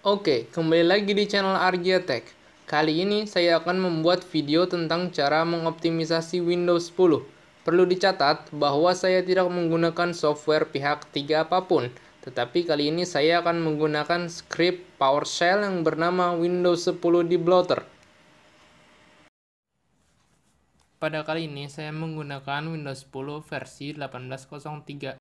Oke, kembali lagi di channel Argiatek. Kali ini saya akan membuat video tentang cara mengoptimisasi Windows 10. Perlu dicatat bahwa saya tidak menggunakan software pihak ketiga apapun, tetapi kali ini saya akan menggunakan script PowerShell yang bernama Windows 10 Debloater. Pada kali ini saya menggunakan Windows 10 versi 1803.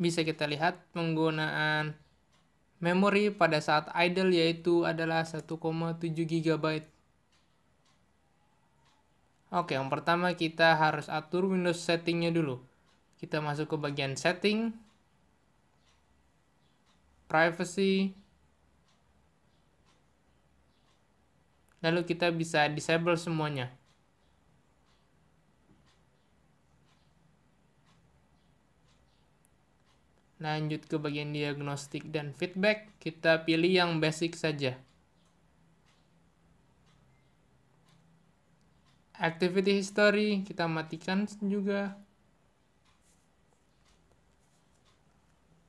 Bisa kita lihat penggunaan memori pada saat idle yaitu adalah 1,7 GB. Oke, yang pertama kita harus atur Windows settingnya dulu. Kita masuk ke bagian setting, privacy, lalu kita bisa disable semuanya lanjut ke bagian diagnostik dan feedback, kita pilih yang basic saja. Activity history kita matikan juga.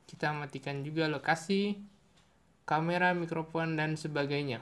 Kita matikan juga lokasi, kamera, mikrofon, dan sebagainya.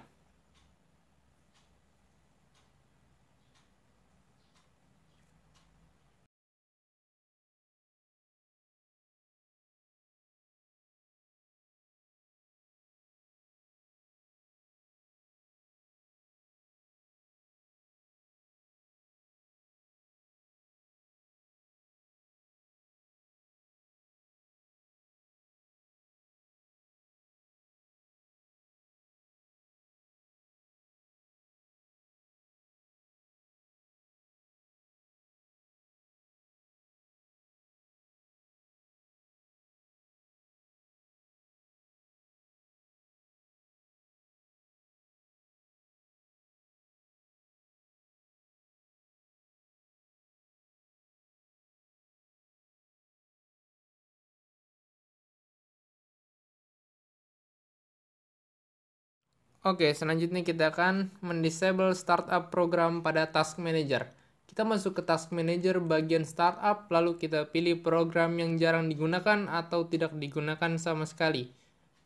Oke, selanjutnya kita akan mendisable startup program pada task manager. Kita masuk ke task manager bagian startup, lalu kita pilih program yang jarang digunakan atau tidak digunakan sama sekali.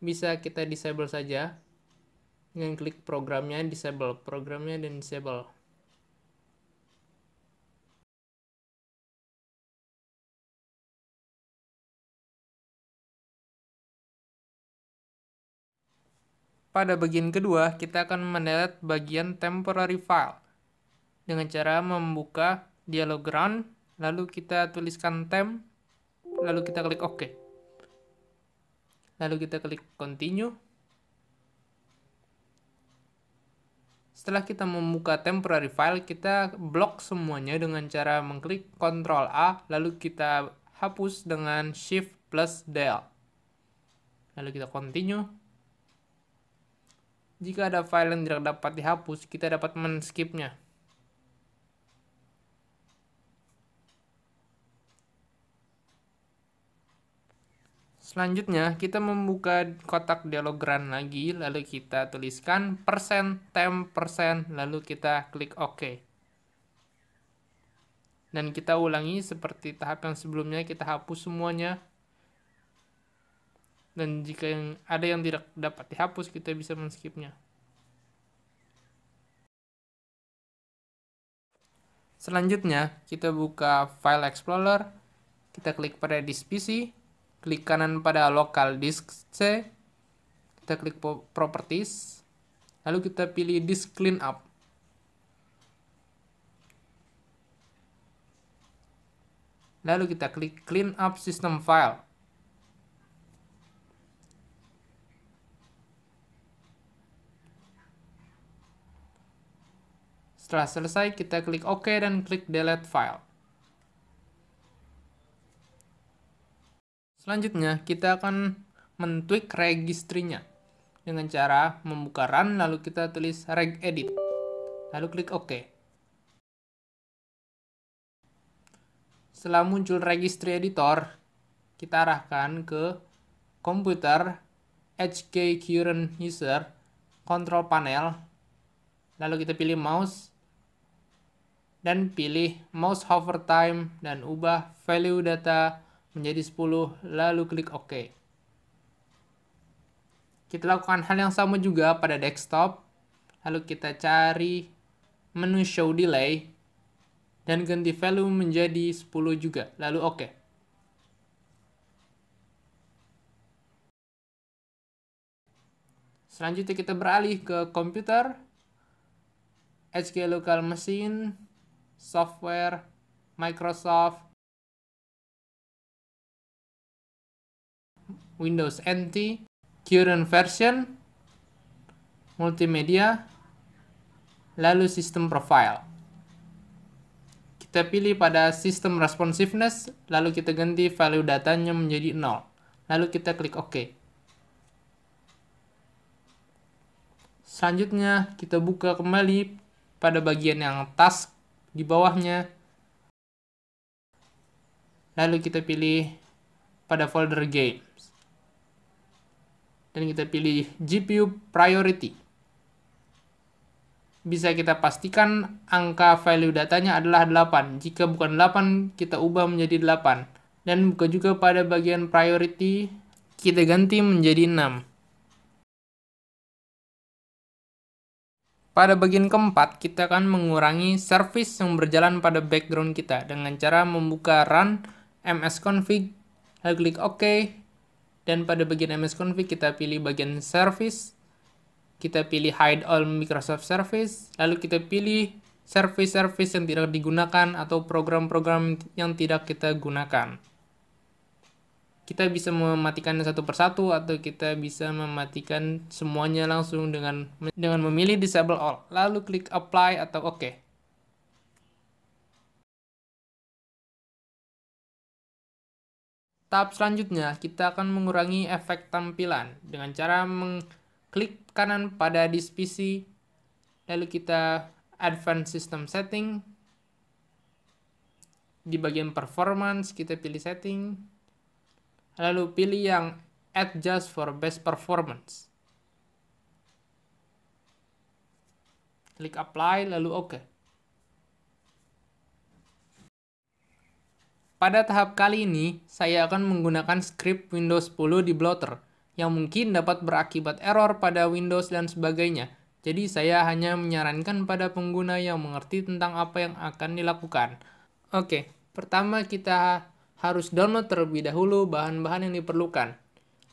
Bisa kita disable saja dengan klik programnya, disable programnya, dan disable. Pada bagian kedua, kita akan mendelete bagian temporary file dengan cara membuka dialog run, lalu kita tuliskan temp, lalu kita klik OK. Lalu kita klik continue. Setelah kita membuka temporary file, kita blok semuanya dengan cara mengklik Ctrl A, lalu kita hapus dengan Shift plus Del. Lalu kita continue. Jika ada file yang tidak dapat dihapus, kita dapat men-skipnya. Selanjutnya, kita membuka kotak dialog Run lagi, lalu kita tuliskan persen tem persen, lalu kita klik OK. Dan kita ulangi seperti tahap yang sebelumnya, kita hapus semuanya dan jika yang ada yang tidak dapat dihapus kita bisa men-skipnya. selanjutnya kita buka file explorer kita klik pada disk PC klik kanan pada local disk C kita klik properties lalu kita pilih disk cleanup lalu kita klik clean up system file Setelah selesai, kita klik OK dan klik Delete File. Selanjutnya, kita akan mentweak registrinya dengan cara membuka Run, lalu kita tulis RegEdit, Lalu klik OK. Setelah muncul registry editor, kita arahkan ke komputer HK Current User, Control Panel, lalu kita pilih mouse, dan pilih mouse hover time dan ubah value data menjadi 10 lalu klik OK. Kita lakukan hal yang sama juga pada desktop. Lalu kita cari menu show delay dan ganti value menjadi 10 juga. Lalu OK. Selanjutnya kita beralih ke komputer, HK local machine, software Microsoft, Windows NT, current version, multimedia, lalu sistem profile. Kita pilih pada sistem responsiveness, lalu kita ganti value datanya menjadi 0. Lalu kita klik OK. Selanjutnya, kita buka kembali pada bagian yang task di bawahnya. Lalu kita pilih pada folder games. Dan kita pilih GPU priority. Bisa kita pastikan angka value datanya adalah 8. Jika bukan 8, kita ubah menjadi 8. Dan buka juga pada bagian priority, kita ganti menjadi 6. Pada bagian keempat, kita akan mengurangi service yang berjalan pada background kita dengan cara membuka run msconfig, lalu klik OK, dan pada bagian msconfig kita pilih bagian service, kita pilih hide all Microsoft Service, lalu kita pilih service-service yang tidak digunakan atau program-program yang tidak kita gunakan kita bisa mematikan satu persatu atau kita bisa mematikan semuanya langsung dengan dengan memilih disable all lalu klik apply atau ok Tahap selanjutnya, kita akan mengurangi efek tampilan dengan cara mengklik kanan pada disk PC, lalu kita Advanced System Setting, di bagian Performance kita pilih Setting, lalu pilih yang adjust for best performance. Klik apply, lalu oke. OK. Pada tahap kali ini, saya akan menggunakan script Windows 10 di Blotter, yang mungkin dapat berakibat error pada Windows dan sebagainya. Jadi saya hanya menyarankan pada pengguna yang mengerti tentang apa yang akan dilakukan. Oke, pertama kita harus download terlebih dahulu bahan-bahan yang diperlukan.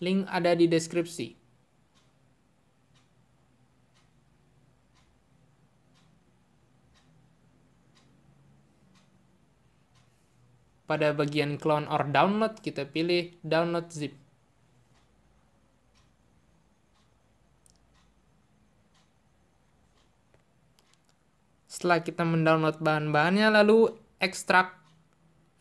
Link ada di deskripsi. Pada bagian clone or download, kita pilih download zip. Setelah kita mendownload bahan-bahannya, lalu ekstrak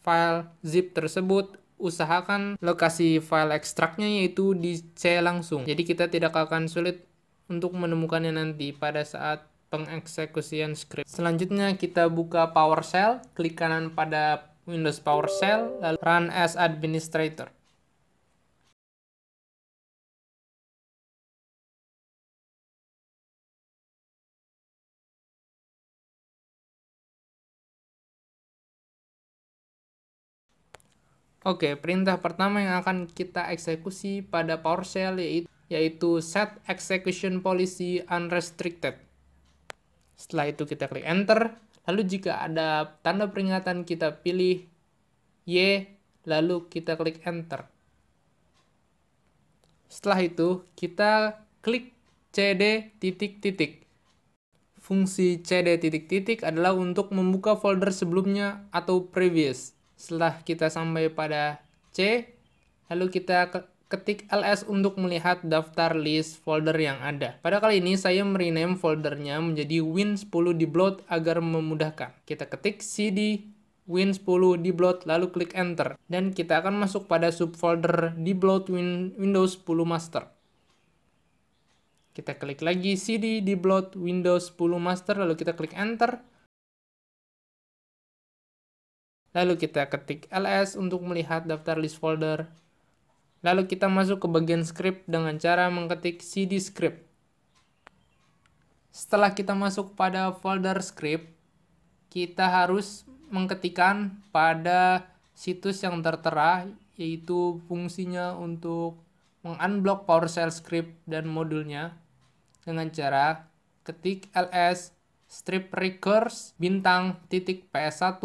file zip tersebut, usahakan lokasi file ekstraknya yaitu di C langsung. Jadi kita tidak akan sulit untuk menemukannya nanti pada saat pengeksekusian script. Selanjutnya kita buka PowerShell, klik kanan pada Windows PowerShell, lalu run as administrator. Oke, perintah pertama yang akan kita eksekusi pada PowerShell yaitu, yaitu set execution policy unrestricted. Setelah itu kita klik enter, lalu jika ada tanda peringatan kita pilih Y, lalu kita klik enter. Setelah itu kita klik CD titik titik. Fungsi CD titik titik adalah untuk membuka folder sebelumnya atau previous. Setelah kita sampai pada C, lalu kita ketik ls untuk melihat daftar list folder yang ada. Pada kali ini saya merename foldernya menjadi win10 dibloat agar memudahkan. Kita ketik cd win10 dibloat lalu klik enter dan kita akan masuk pada subfolder dibloat win Windows 10 master. Kita klik lagi cd dibloat Windows 10 master lalu kita klik enter Lalu kita ketik ls untuk melihat daftar list folder. Lalu kita masuk ke bagian script dengan cara mengetik cd script. Setelah kita masuk pada folder script, kita harus mengetikkan pada situs yang tertera yaitu fungsinya untuk mengunblock PowerShell script dan modulnya dengan cara ketik ls strip recurse bintang titik ps1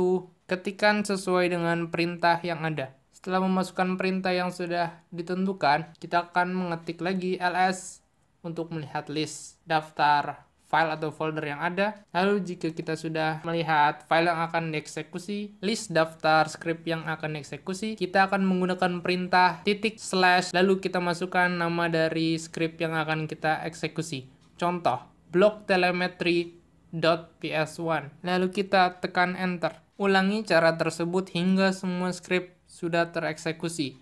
Ketikan sesuai dengan perintah yang ada. Setelah memasukkan perintah yang sudah ditentukan, kita akan mengetik lagi ls untuk melihat list daftar file atau folder yang ada. Lalu jika kita sudah melihat file yang akan dieksekusi, list daftar script yang akan dieksekusi, kita akan menggunakan perintah titik slash, lalu kita masukkan nama dari script yang akan kita eksekusi. Contoh, block telemetry .ps1. Lalu kita tekan enter. Ulangi cara tersebut hingga semua skrip sudah tereksekusi.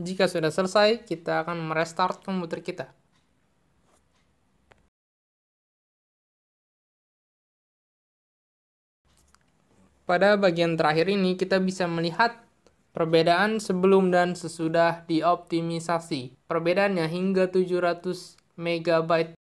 Jika sudah selesai, kita akan merestart komputer kita. Pada bagian terakhir ini, kita bisa melihat perbedaan sebelum dan sesudah dioptimisasi. Perbedaannya hingga 700 MB